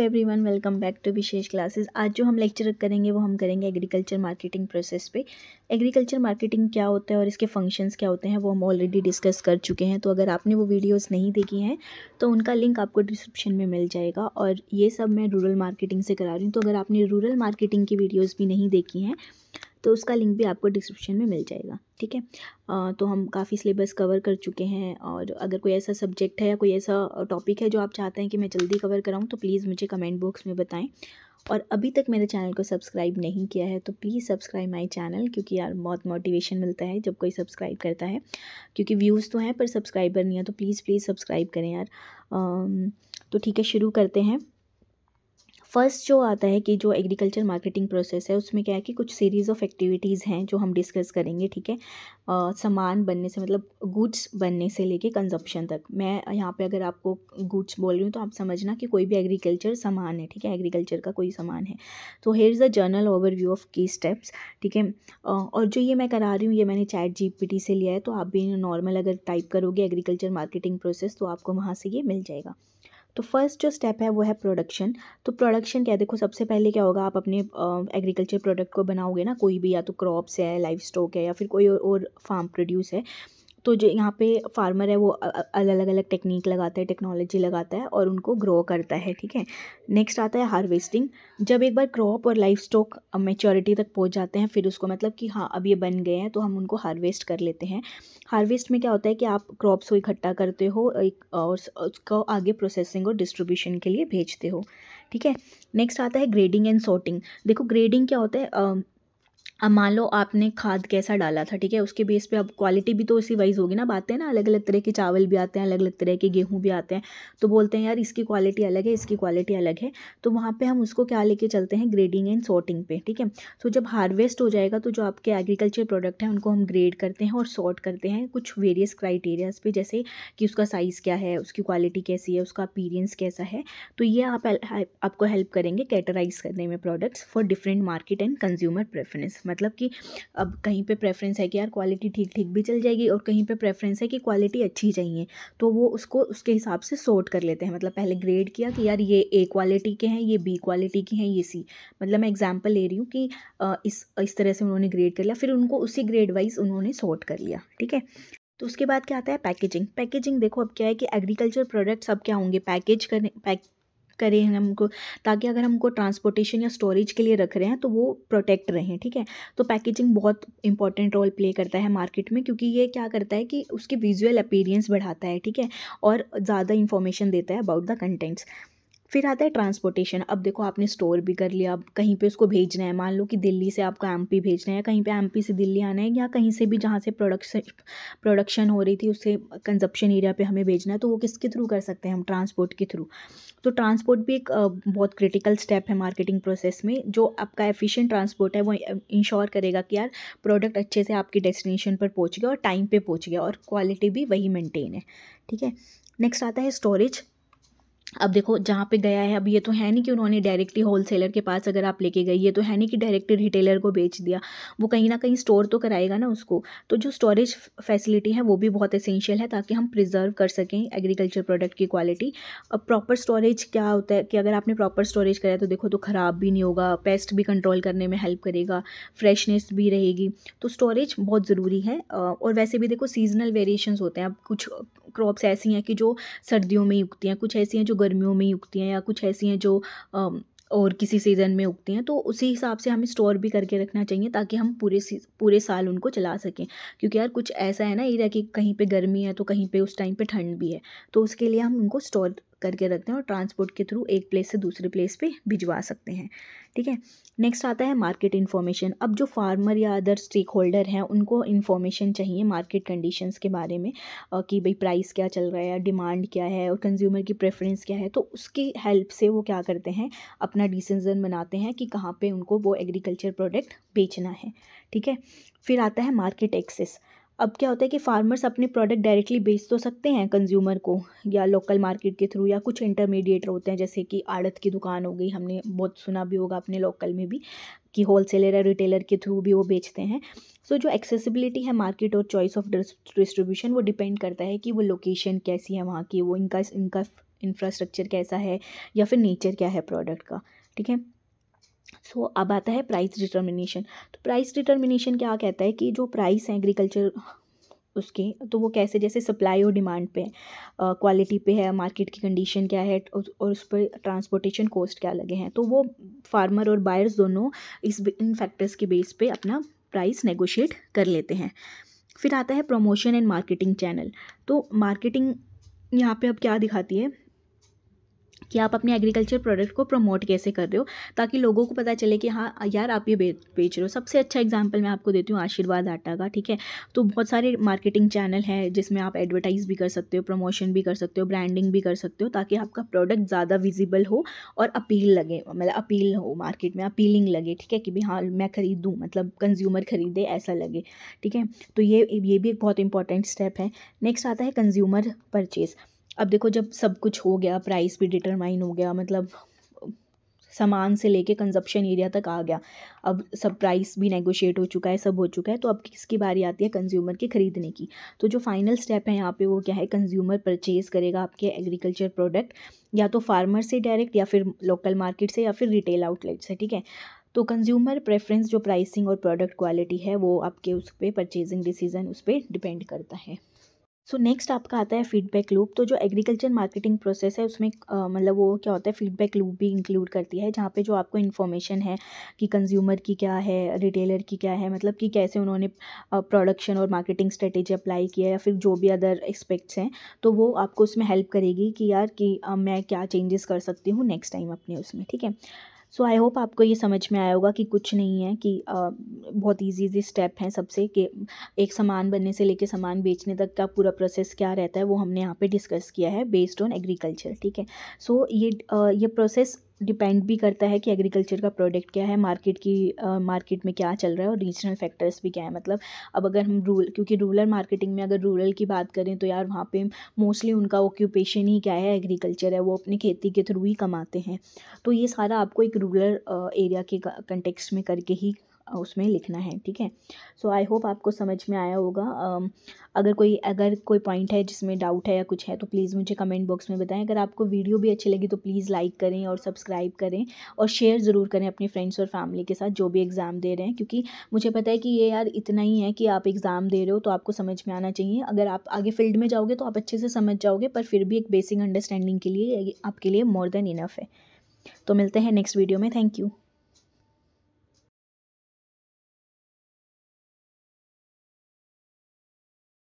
everyone welcome back to Vishesh classes आज जो हम लेक्चर करेंगे वो हम करेंगे एग्रीकल्चर मार्केटिंग प्रोसेस पे एग्रीकल्चर मार्केटिंग क्या होता है और इसके फंक्शंस क्या होते हैं वो हम ऑलरेडी डिस्कस कर चुके हैं तो अगर आपने वो वीडियोस नहीं देखी हैं तो उनका लिंक आपको डिस्क्रिप्शन में मिल जाएगा और ये सब मैं रूरल मार्केटिंग से करा रही हूँ तो अगर आपने रूरल मार्केटिंग की वीडियोज़ भी नहीं देखी हैं तो उसका लिंक भी आपको डिस्क्रिप्शन में मिल जाएगा ठीक है तो हम काफ़ी सिलेबस कवर कर चुके हैं और अगर कोई ऐसा सब्जेक्ट है या कोई ऐसा टॉपिक है जो आप चाहते हैं कि मैं जल्दी कवर कराऊँ तो प्लीज़ मुझे कमेंट बॉक्स में बताएँ और अभी तक मेरे चैनल को सब्सक्राइब नहीं किया है तो प्लीज़ सब्सक्राइब माय चैनल क्योंकि यार बहुत मोटिवेशन मिलता है जब कोई सब्सक्राइब करता है क्योंकि व्यूज़ तो हैं पर सब्सक्राइबर नहीं है तो प्लीज़ प्लीज़ सब्सक्राइब करें यार आ, तो ठीक है शुरू करते हैं फर्स्ट जो आता है कि जो एग्रीकल्चर मार्केटिंग प्रोसेस है उसमें क्या है कि कुछ सीरीज़ ऑफ एक्टिविटीज़ हैं जो हम डिस्कस करेंगे ठीक है सामान बनने से मतलब गुड्स बनने से लेके कंजप्शन तक मैं यहाँ पे अगर आपको गुड्स बोल रही हूँ तो आप समझना कि कोई भी एग्रीकल्चर सामान है ठीक है एग्रीकल्चर का कोई सामान है तो here is the general over of key steps ठीक है और जो ये मैं करा रही हूँ ये मैंने चैट जी से लिया है तो आप भी नॉर्मल अगर टाइप करोगे एग्रीकल्चर मार्केटिंग प्रोसेस तो आपको वहाँ से ये मिल जाएगा तो फर्स्ट जो स्टेप है वो है प्रोडक्शन तो प्रोडक्शन क्या है देखो सबसे पहले क्या होगा आप अपने एग्रीकल्चर प्रोडक्ट को बनाओगे ना कोई भी या तो क्रॉप्स है लाइफ स्टॉक है या फिर कोई और, और फार्म प्रोड्यूस है तो जो यहाँ पे फार्मर है वो अलग अलग टेक्निक लगाता है टेक्नोलॉजी लगाता है और उनको ग्रो करता है ठीक है नेक्स्ट आता है हार्वेस्टिंग जब एक बार क्रॉप और लाइफ स्टॉक मेच्योरिटी तक पहुँच जाते हैं फिर उसको मतलब कि हाँ अब ये बन गए हैं तो हम उनको हार्वेस्ट कर लेते हैं हार्वेस्ट में क्या होता है कि आप क्रॉप्स को इकट्ठा करते हो एक और उसको आगे प्रोसेसिंग और डिस्ट्रीब्यूशन के लिए भेजते हो ठीक है नेक्स्ट आता है ग्रेडिंग एंड सॉर्टिंग देखो ग्रेडिंग क्या होता है अब मान लो आपने खाद कैसा डाला था ठीक है उसके बेस पे अब क्वालिटी भी तो उसी वाइज होगी ना बातें ना अलग अलग तरह के चावल भी आते हैं अलग अलग तरह के गेहूँ भी आते हैं तो बोलते हैं यार इसकी क्वालिटी अलग है इसकी क्वालिटी अलग है तो वहाँ पे हम उसको क्या लेके चलते हैं ग्रेडिंग एंड सॉर्टिंग पे ठीक है तो जब हार्वेस्ट हो जाएगा तो जो आपके एग्रीकल्चर प्रोडक्ट हैं उनको हम ग्रेड करते हैं और सॉर्ट करते हैं कुछ वेरियस क्राइटेरियाज पर जैसे कि उसका साइज़ क्या है उसकी क्वालिटी कैसी है उसका अपीरियंस कैसा है तो ये आप आपको हेल्प करेंगे कैटराइज करने में products for different market and consumer preference मतलब कि अब कहीं पे प्रेफरेंस है कि यार क्वालिटी ठीक ठीक भी चल जाएगी और कहीं पे प्रेफरेंस है कि क्वालिटी अच्छी चाहिए तो वो उसको उसके हिसाब से सॉर्ट कर लेते हैं मतलब पहले ग्रेड किया कि यार ये ए क्वालिटी के हैं ये बी क्वालिटी के हैं ये सी मतलब मैं एग्जाम्पल ले रही हूँ कि इस इस तरह से उन्होंने ग्रेड कर लिया फिर उनको उसी ग्रेड वाइज उन्होंने सॉर्ट कर लिया ठीक है तो उसके बाद क्या आता है पैकेजिंग पैकेजिंग देखो अब क्या है कि एग्रीकल्चर प्रोडक्ट्स अब क्या होंगे पैकेज करने पैक करें हमको ताकि अगर हमको ट्रांसपोर्टेशन या स्टोरेज के लिए रख रहे हैं तो वो प्रोटेक्ट रहें ठीक है तो पैकेजिंग बहुत इंपॉर्टेंट रोल प्ले करता है मार्केट में क्योंकि ये क्या करता है कि उसकी विजुअल अपीरियंस बढ़ाता है ठीक है और ज़्यादा इंफॉर्मेशन देता है अबाउट द कंटेंट्स फिर आता है ट्रांसपोर्टेशन अब देखो आपने स्टोर भी कर लिया अब कहीं पे उसको भेजना है मान लो कि दिल्ली से आपको एम भेजना है कहीं पे एम से दिल्ली आना है या कहीं से भी जहाँ से प्रोडक्शन प्रोडक्शन हो रही थी उससे कंजप्शन एरिया पे हमें भेजना है तो वो किसके थ्रू कर सकते हैं हम ट्रांसपोर्ट के थ्रू तो ट्रांसपोर्ट भी एक बहुत क्रिटिकल स्टेप है मार्केटिंग प्रोसेस में जो आपका एफिशियंट ट्रांसपोर्ट है वो इंश्योर करेगा कि यार प्रोडक्ट अच्छे से आपकी डेस्टिनेशन पर पहुँच गया और टाइम पर पहुँच गया और क्वालिटी भी वही मेनटेन है ठीक है नेक्स्ट आता है स्टोरेज अब देखो जहाँ पे गया है अब ये तो है नहीं कि उन्होंने डायरेक्टली होलसेलर के पास अगर आप लेके गई ये तो है नहीं कि डायरेक्टली रिटेलर को बेच दिया वो कहीं ना कहीं स्टोर तो कराएगा ना उसको तो जो स्टोरेज फैसिलिटी है वो भी बहुत एसेंशियल है ताकि हम प्रिजर्व कर सकें एग्रीकल्चर प्रोडक्ट की क्वालिटी अब प्रॉपर स्टोरेज क्या होता है कि अगर आपने प्रॉपर स्टोरेज कराया तो देखो तो ख़राब भी नहीं होगा पेस्ट भी कंट्रोल करने में हेल्प करेगा फ्रेशनेस भी रहेगी तो स्टोरेज बहुत ज़रूरी है और वैसे भी देखो सीजनल वेरिएशन होते हैं अब कुछ क्रॉप्स ऐसी हैं कि जो सर्दियों में ही उगती हैं कुछ ऐसी हैं जो गर्मियों में ही उगती हैं या कुछ ऐसी हैं जो और किसी सीज़न में उगती हैं तो उसी हिसाब से हमें स्टोर भी करके रखना चाहिए ताकि हम पूरे पूरे साल उनको चला सकें क्योंकि यार कुछ ऐसा है ना एरिया कि कहीं पे गर्मी है तो कहीं पे उस टाइम पे ठंड भी है तो उसके लिए हम उनको स्टोर करके रखते हैं और ट्रांसपोर्ट के थ्रू एक प्लेस से दूसरे प्लेस पे भिजवा सकते हैं ठीक है नेक्स्ट आता है मार्केट इन्फॉर्मेशन अब जो फार्मर या अदर स्टेक होल्डर हैं उनको इन्फॉर्मेशन चाहिए मार्केट कंडीशंस के बारे में कि भाई प्राइस क्या चल रहा है डिमांड क्या है और कंज्यूमर की प्रेफरेंस क्या है तो उसकी हेल्प से वो क्या करते हैं अपना डिसीजन बनाते हैं कि कहाँ पर उनको वो एग्रीकल्चर प्रोडक्ट बेचना है ठीक है फिर आता है मार्केट एक्सेस अब क्या होता है कि फार्मर्स अपने प्रोडक्ट डायरेक्टली बेच तो सकते हैं कंज्यूमर को या लोकल मार्केट के थ्रू या कुछ इंटरमीडिएटर होते हैं जैसे कि आड़त की दुकान हो गई हमने बहुत सुना भी होगा अपने लोकल में भी कि होलसेलर या रिटेलर के थ्रू भी वो बेचते हैं सो so, जो एक्सेसिबिलिटी है मार्केट और चॉइस ऑफ डिस्ट्रीब्यूशन वो डिपेंड करता है कि वो लोकेशन कैसी है वहाँ की वो इनका इनका इंफ्रास्ट्रक्चर कैसा है या फिर नेचर क्या है प्रोडक्ट का ठीक है सो so, अब आता है प्राइस डिटर्मिनेशन तो प्राइस डिटर्मिनेशन क्या कहता है कि जो प्राइस है एग्रीकल्चर उसके तो वो कैसे जैसे सप्लाई और डिमांड पे है क्वालिटी पे है मार्केट की कंडीशन क्या है और उस पर ट्रांसपोर्टेशन कॉस्ट क्या लगे हैं तो वो फार्मर और बायर्स दोनों इस इन फैक्टर्स के बेस पे अपना प्राइस नेगोशिएट कर लेते हैं फिर आता है प्रमोशन एंड मार्केटिंग चैनल तो मार्केटिंग यहाँ पे अब क्या दिखाती है कि आप अपने एग्रीकल्चर प्रोडक्ट को प्रमोट कैसे कर रहे हो ताकि लोगों को पता चले कि हाँ यार आप ये बेच रहे हो सबसे अच्छा एग्जांपल मैं आपको देती हूँ आशीर्वाद आटा का ठीक है तो बहुत सारे मार्केटिंग चैनल हैं जिसमें आप एडवर्टाइज़ भी कर सकते हो प्रमोशन भी कर सकते हो ब्रांडिंग भी कर सकते हो ताकि आपका प्रोडक्ट ज़्यादा विजिबल हो और अपील लगे मतलब अपील हो मार्केट में अपीलिंग लगे ठीक है कि भाई हाँ मैं खरीदूँ मतलब कंज्यूमर खरीदे ऐसा लगे ठीक है तो ये ये भी एक बहुत इंपॉर्टेंट स्टेप है नेक्स्ट आता है कंज्यूमर परचेज़ अब देखो जब सब कुछ हो गया प्राइस भी डिटरमाइन हो गया मतलब सामान से लेके कंजप्शन एरिया तक आ गया अब सब प्राइस भी नेगोशिएट हो चुका है सब हो चुका है तो अब किसकी बारी आती है कंज्यूमर के ख़रीदने की तो जो फाइनल स्टेप है यहाँ पे वो क्या है कंज्यूमर परचेज करेगा आपके एग्रीकल्चर प्रोडक्ट या तो फार्मर से डायरेक्ट या फिर लोकल मार्केट से या फिर रिटेल आउटलेट से ठीक है तो कंज्यूमर प्रेफरेंस जो प्राइसिंग और प्रोडक्ट क्वालिटी है वो आपके उस पर परचेजिंग डिसीजन उस पर डिपेंड करता है सो so, नेक्स्ट आपका आता है फीडबैक लूप तो जो एग्रीकल्चर मार्केटिंग प्रोसेस है उसमें मतलब वो क्या होता है फीडबैक लूप भी इंक्लूड करती है जहाँ पे जो आपको इन्फॉर्मेशन है कि कंज्यूमर की क्या है रिटेलर की क्या है मतलब कि कैसे उन्होंने प्रोडक्शन और मार्केटिंग स्ट्रेटेजी अप्लाई किया या फिर जो भी अदर एक्सपेक्ट्स हैं तो वो आपको उसमें हेल्प करेगी कि यार कि आ, मैं क्या चेंजेस कर सकती हूँ नेक्स्ट टाइम अपने उसमें ठीक है सो आई होप आपको ये समझ में आया होगा कि कुछ नहीं है कि आ, बहुत इजी इजी स्टेप हैं सबसे कि एक सामान बनने से लेके सामान बेचने तक का पूरा प्रोसेस क्या रहता है वो हमने यहाँ पे डिस्कस किया है बेस्ड ऑन एग्रीकल्चर ठीक है सो ये आ, ये प्रोसेस डिपेंड भी करता है कि एग्रीकल्चर का प्रोडक्ट क्या है मार्केट की मार्केट uh, में क्या चल रहा है और रीजनल फैक्टर्स भी क्या है मतलब अब अगर हम रूरल क्योंकि रूरल मार्केटिंग में अगर रूरल की बात करें तो यार वहाँ पे मोस्टली उनका ऑक्यूपेशन ही क्या है एग्रीकल्चर है वो अपनी खेती के थ्रू ही कमाते हैं तो ये सारा आपको एक रूरल एरिया के कंटेक्स में करके ही उसमें लिखना है ठीक है सो आई होप आपको समझ में आया होगा अगर कोई अगर कोई पॉइंट है जिसमें डाउट है या कुछ है तो प्लीज़ मुझे कमेंट बॉक्स में बताएं अगर आपको वीडियो भी अच्छी लगी तो प्लीज़ लाइक करें और सब्सक्राइब करें और शेयर ज़रूर करें अपने फ्रेंड्स और फैमिली के साथ जो भी एग्ज़ाम दे रहे हैं क्योंकि मुझे पता है कि ये यार इतना ही है कि आप एग्ज़ाम दे रहे हो तो आपको समझ में आना चाहिए अगर आप आगे फील्ड में जाओगे तो आप अच्छे से समझ जाओगे पर फिर भी एक बेसिक अंडरस्टैंडिंग के लिए आपके लिए मोर देन इनफ है तो मिलते हैं नेक्स्ट वीडियो में थैंक यू